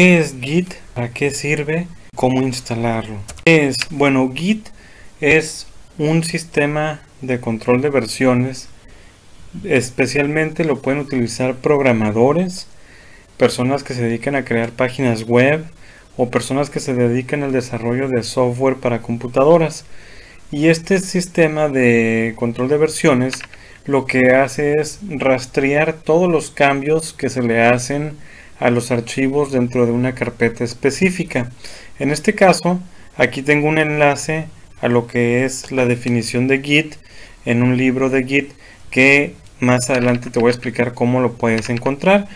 ¿Qué es Git? ¿Para qué sirve? ¿Cómo instalarlo? Es, bueno, Git es un sistema de control de versiones. Especialmente lo pueden utilizar programadores, personas que se dedican a crear páginas web o personas que se dedican al desarrollo de software para computadoras. Y este sistema de control de versiones lo que hace es rastrear todos los cambios que se le hacen a los archivos dentro de una carpeta específica. En este caso, aquí tengo un enlace a lo que es la definición de Git en un libro de Git que más adelante te voy a explicar cómo lo puedes encontrar.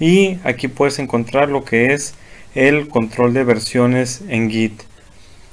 Y aquí puedes encontrar lo que es el control de versiones en Git.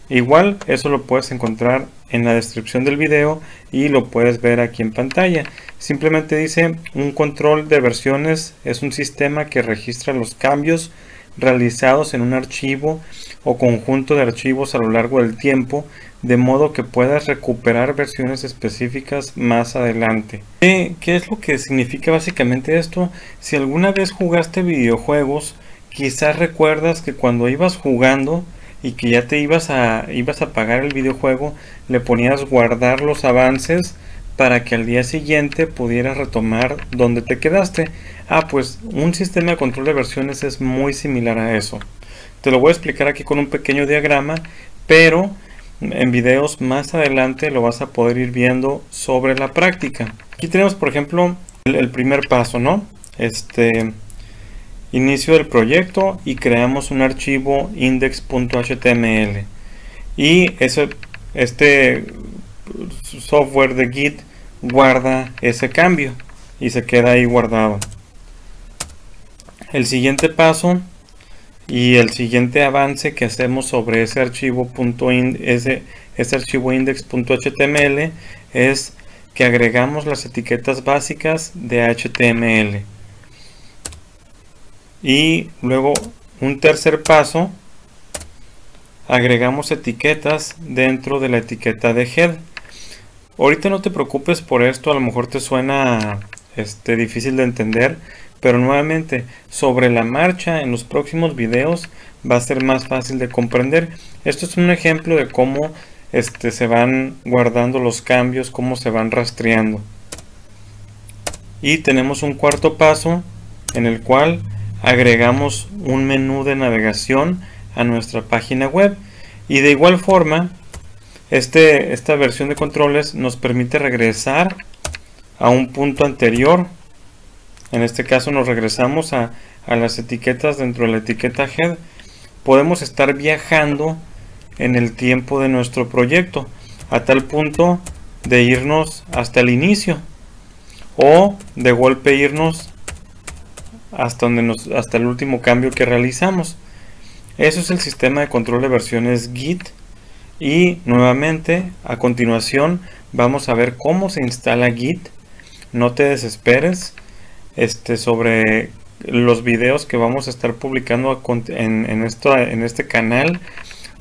Igual eso lo puedes encontrar en la descripción del video y lo puedes ver aquí en pantalla. Simplemente dice un control de versiones es un sistema que registra los cambios realizados en un archivo o conjunto de archivos a lo largo del tiempo de modo que puedas recuperar versiones específicas más adelante. ¿Qué, ¿Qué, es lo que significa básicamente esto? Si alguna vez jugaste videojuegos, quizás recuerdas que cuando ibas jugando y que ya te ibas a, ibas a pagar el videojuego, le ponías guardar los avances para que al día siguiente pudieras retomar donde te quedaste. Ah, pues un sistema de control de versiones es muy similar a eso. Te lo voy a explicar aquí con un pequeño diagrama, pero en videos más adelante lo vas a poder ir viendo sobre la práctica. Aquí tenemos, por ejemplo, el, el primer paso, ¿no? Este, inicio del proyecto y creamos un archivo index.html y ese, este software de git guarda ese cambio y se queda ahí guardado el siguiente paso y el siguiente avance que hacemos sobre ese archivo ese, ese archivo index.html es que agregamos las etiquetas básicas de HTML y luego un tercer paso agregamos etiquetas dentro de la etiqueta de head ahorita no te preocupes por esto a lo mejor te suena este, difícil de entender pero nuevamente sobre la marcha en los próximos videos va a ser más fácil de comprender esto es un ejemplo de cómo este, se van guardando los cambios cómo se van rastreando y tenemos un cuarto paso en el cual agregamos un menú de navegación a nuestra página web y de igual forma este, esta versión de controles nos permite regresar a un punto anterior en este caso nos regresamos a, a las etiquetas dentro de la etiqueta head podemos estar viajando en el tiempo de nuestro proyecto a tal punto de irnos hasta el inicio o de golpe irnos hasta, donde hasta el último cambio que realizamos. Eso es el sistema de control de versiones Git. Y nuevamente, a continuación, vamos a ver cómo se instala Git. No te desesperes este, sobre los videos que vamos a estar publicando en, esto, en este canal.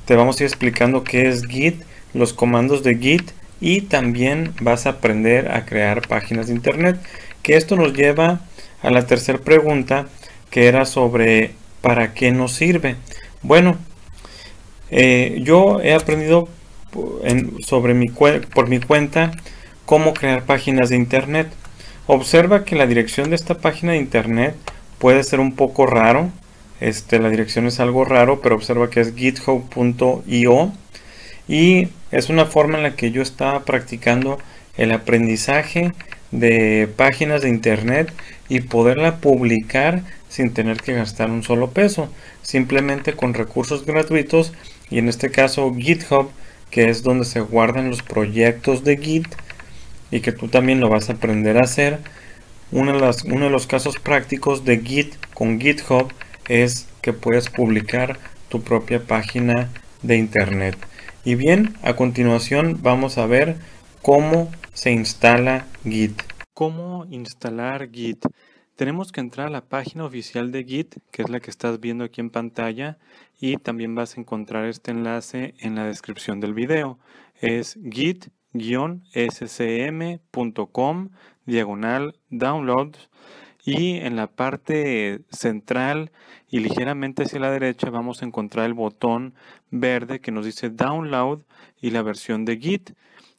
Te vamos a ir explicando qué es Git, los comandos de Git y también vas a aprender a crear páginas de internet. Que esto nos lleva a la tercera pregunta que era sobre para qué nos sirve. Bueno, eh, yo he aprendido sobre mi, por mi cuenta cómo crear páginas de internet. Observa que la dirección de esta página de internet puede ser un poco raro. Este, la dirección es algo raro, pero observa que es github.io y es una forma en la que yo estaba practicando el aprendizaje de páginas de internet y poderla publicar sin tener que gastar un solo peso, simplemente con recursos gratuitos y en este caso GitHub, que es donde se guardan los proyectos de Git y que tú también lo vas a aprender a hacer. Uno de, los casos prácticos de Git con GitHub es que puedes publicar tu propia página de internet. Y bien, a continuación vamos a ver cómo se instala Git. ¿Cómo instalar Git? Tenemos que entrar a la página oficial de Git, que es la que estás viendo aquí en pantalla, y también vas a encontrar este enlace en la descripción del video. Es git-scm.com diagonal downloads y en la parte central y ligeramente hacia la derecha vamos a encontrar el botón verde que nos dice download y la versión de Git.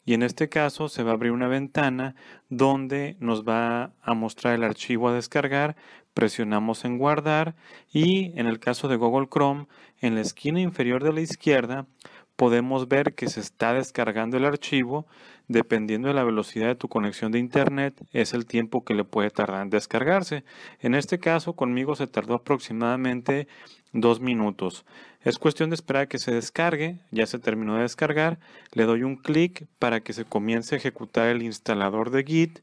Y en este caso se va a abrir una ventana donde nos va a mostrar el archivo a descargar, presionamos en guardar y en el caso de Google Chrome, en la esquina inferior de la izquierda, podemos ver que se está descargando el archivo. Dependiendo de la velocidad de tu conexión de internet, es el tiempo que le puede tardar en descargarse. En este caso, conmigo se tardó aproximadamente dos minutos. Es cuestión de esperar a que se descargue, ya se terminó de descargar, le doy un clic para que se comience a ejecutar el instalador de Git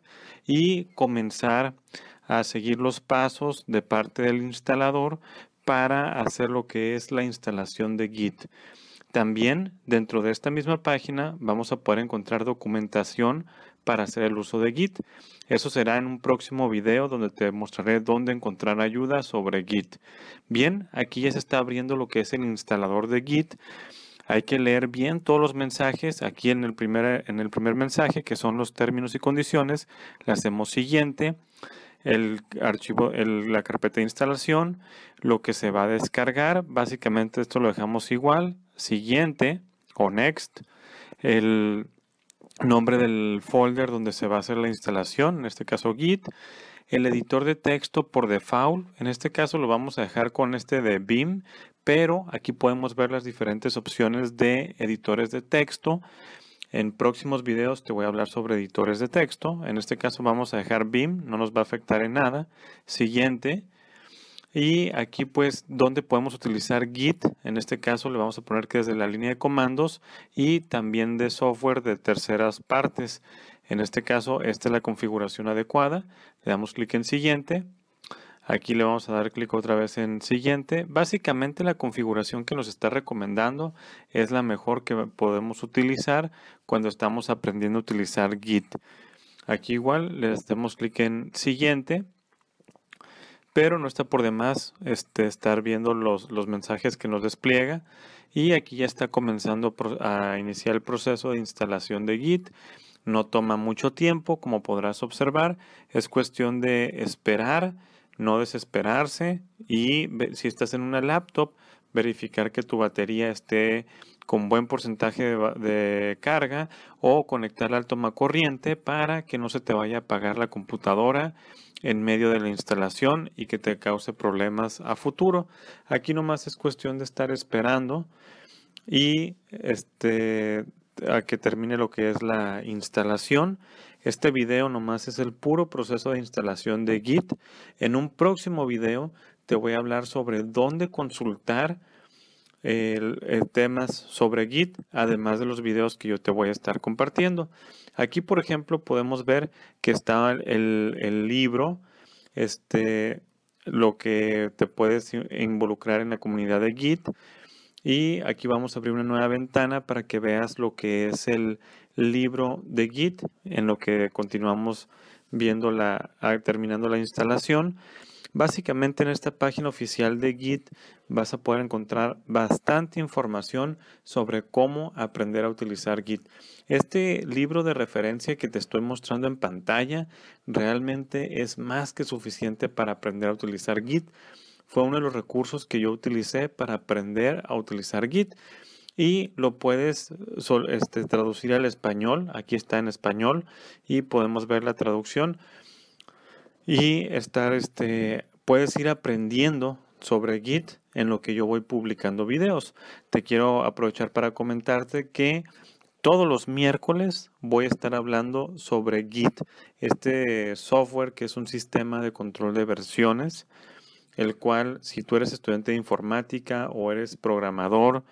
y comenzar a seguir los pasos de parte del instalador para hacer lo que es la instalación de Git. También dentro de esta misma página vamos a poder encontrar documentación para hacer el uso de Git. Eso será en un próximo video donde te mostraré dónde encontrar ayuda sobre Git. Bien, aquí ya se está abriendo lo que es el instalador de Git. Hay que leer bien todos los mensajes. Aquí en el primer, en el primer mensaje, que son los términos y condiciones, le hacemos siguiente. El archivo, la carpeta de instalación, lo que se va a descargar. Básicamente esto lo dejamos igual. Siguiente o next. El, nombre del folder donde se va a hacer la instalación, en este caso Git, el editor de texto por default, en este caso lo vamos a dejar con este de BIM, pero aquí podemos ver las diferentes opciones de editores de texto. En próximos videos te voy a hablar sobre editores de texto. En este caso vamos a dejar BIM, no nos va a afectar en nada. Siguiente. Y aquí pues donde podemos utilizar Git, en este caso le vamos a poner que desde la línea de comandos y también de software de terceras partes. En este caso esta es la configuración adecuada, le damos clic en siguiente. Aquí le vamos a dar clic otra vez en siguiente. Básicamente la configuración que nos está recomendando es la mejor que podemos utilizar cuando estamos aprendiendo a utilizar Git. Aquí igual le damos clic en siguiente pero no está por demás este, estar viendo los, los mensajes que nos despliega. Y aquí ya está comenzando a iniciar el proceso de instalación de Git. No toma mucho tiempo, como podrás observar. Es cuestión de esperar, no desesperarse y si estás en una laptop, verificar que tu batería esté con buen porcentaje de, carga o conectar al corriente para que no se te vaya a apagar la computadora en medio de la instalación y que te cause problemas a futuro. Aquí nomás es cuestión de estar esperando y este a que termine lo que es la instalación. Este video nomás es el puro proceso de instalación de Git. En un próximo video te voy a hablar sobre dónde consultar el, temas sobre Git, además de los videos que yo te voy a estar compartiendo. Aquí, por ejemplo, podemos ver que está el, el libro, este, lo que te puedes involucrar en la comunidad de Git. Y aquí vamos a abrir una nueva ventana para que veas lo que es el libro de Git, en lo que continuamos viendo la, ah, terminando la instalación. Básicamente en esta página oficial de Git vas a poder encontrar bastante información sobre cómo aprender a utilizar Git. Este libro de referencia que te estoy mostrando en pantalla realmente es más que suficiente para aprender a utilizar Git. Fue uno de los recursos que yo utilicé para aprender a utilizar Git y lo puedes este, traducir al español. Aquí está en español y podemos ver la traducción y estar este, puedes ir aprendiendo sobre Git en lo que yo voy publicando videos. Te quiero aprovechar para comentarte que todos los miércoles voy a estar hablando sobre Git, este software que es un sistema de control de versiones, el cual si tú eres estudiante de informática o eres programador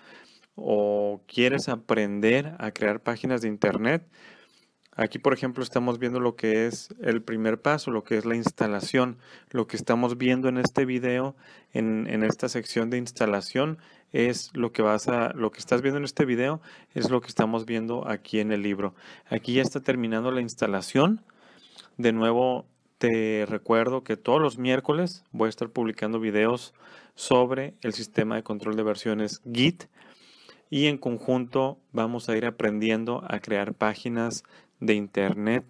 o quieres aprender a crear páginas de internet, Aquí, por ejemplo, estamos viendo lo que es el primer paso, lo que es la instalación. Lo que estamos viendo en este video, en, esta sección de instalación, es lo que vas a, lo que estás viendo en este video, es lo que estamos viendo aquí en el libro. Aquí ya está terminando la instalación. De nuevo, te recuerdo que todos los miércoles voy a estar publicando videos sobre el sistema de control de versiones Git y en conjunto vamos a ir aprendiendo a crear páginas de Internet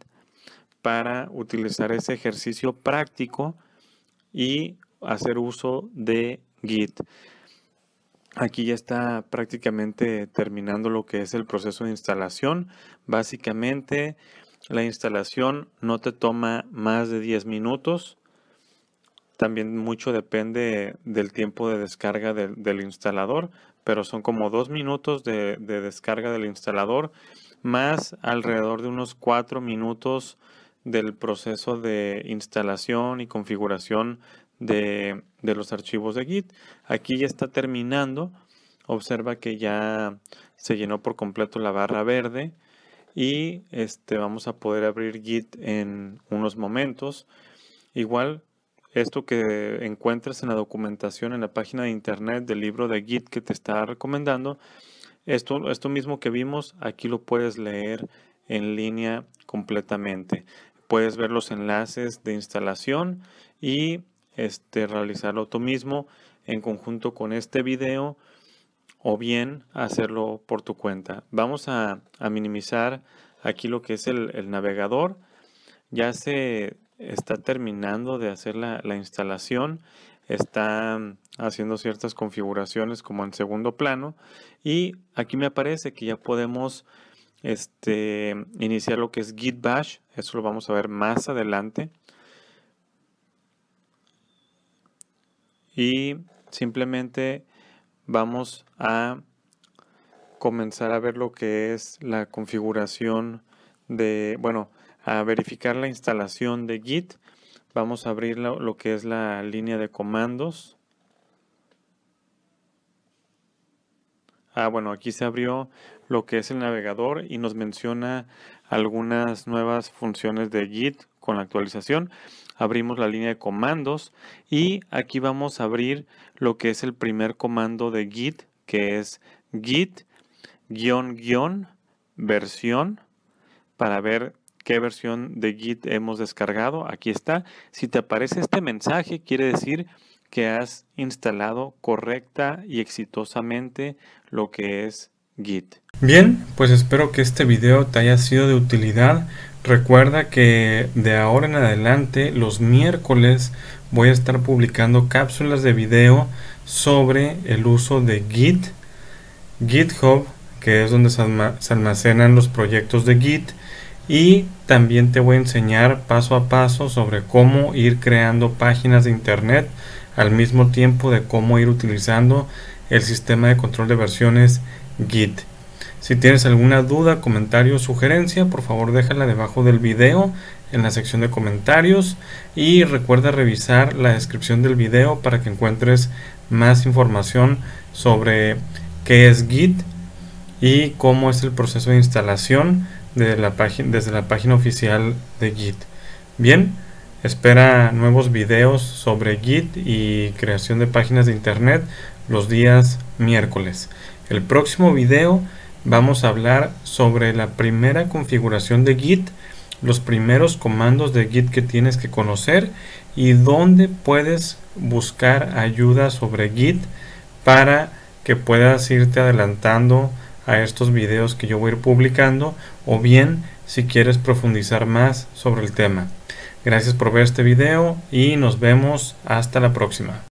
para utilizar ese ejercicio práctico y hacer uso de Git. Aquí ya está prácticamente terminando lo que es el proceso de instalación. Básicamente la instalación no te toma más de 10 minutos. También mucho depende del tiempo de descarga del, del instalador, pero son como dos minutos de, descarga del instalador, más alrededor de unos cuatro minutos del proceso de instalación y configuración de, de, los archivos de Git. Aquí ya está terminando. Observa que ya se llenó por completo la barra verde y este, vamos a poder abrir Git en unos momentos. Igual esto que encuentras en la documentación en la página de internet del libro de Git que te está recomendando, esto, mismo que vimos aquí lo puedes leer en línea completamente. Puedes ver los enlaces de instalación y este, realizarlo tú mismo en conjunto con este video o bien hacerlo por tu cuenta. Vamos a, minimizar aquí lo que es el, el navegador. Ya se está terminando de hacer la, instalación, está haciendo ciertas configuraciones como en segundo plano y aquí me aparece que ya podemos este, iniciar lo que es git bash, eso lo vamos a ver más adelante. Y simplemente vamos a comenzar a ver lo que es la configuración de, bueno, a verificar la instalación de Git. Vamos a abrir lo, que es la línea de comandos. Ah, bueno, aquí se abrió lo que es el navegador y nos menciona algunas nuevas funciones de Git con la actualización. Abrimos la línea de comandos y aquí vamos a abrir lo que es el primer comando de Git, que es git guión guión versión para ver qué versión de Git hemos descargado. Aquí está. Si te aparece este mensaje, quiere decir que has instalado correcta y exitosamente lo que es Git. Bien, pues espero que este video te haya sido de utilidad. Recuerda que de ahora en adelante, los miércoles, voy a estar publicando cápsulas de video sobre el uso de Git, GitHub, que es donde se almacenan los proyectos de Git, y también te voy a enseñar paso a paso sobre cómo ir creando páginas de internet al mismo tiempo de cómo ir utilizando el sistema de control de versiones Git. Si tienes alguna duda, comentario o sugerencia, por favor déjala debajo del video en la sección de comentarios y recuerda revisar la descripción del video para que encuentres más información sobre qué es Git y cómo es el proceso de instalación desde la página oficial de Git. Bien, espera nuevos videos sobre Git y creación de páginas de internet los días miércoles. El próximo video vamos a hablar sobre la primera configuración de Git, los primeros comandos de Git que tienes que conocer y dónde puedes buscar ayuda sobre Git para que puedas irte adelantando a estos videos que yo voy a ir publicando o bien si quieres profundizar más sobre el tema. Gracias por ver este video y nos vemos hasta la próxima.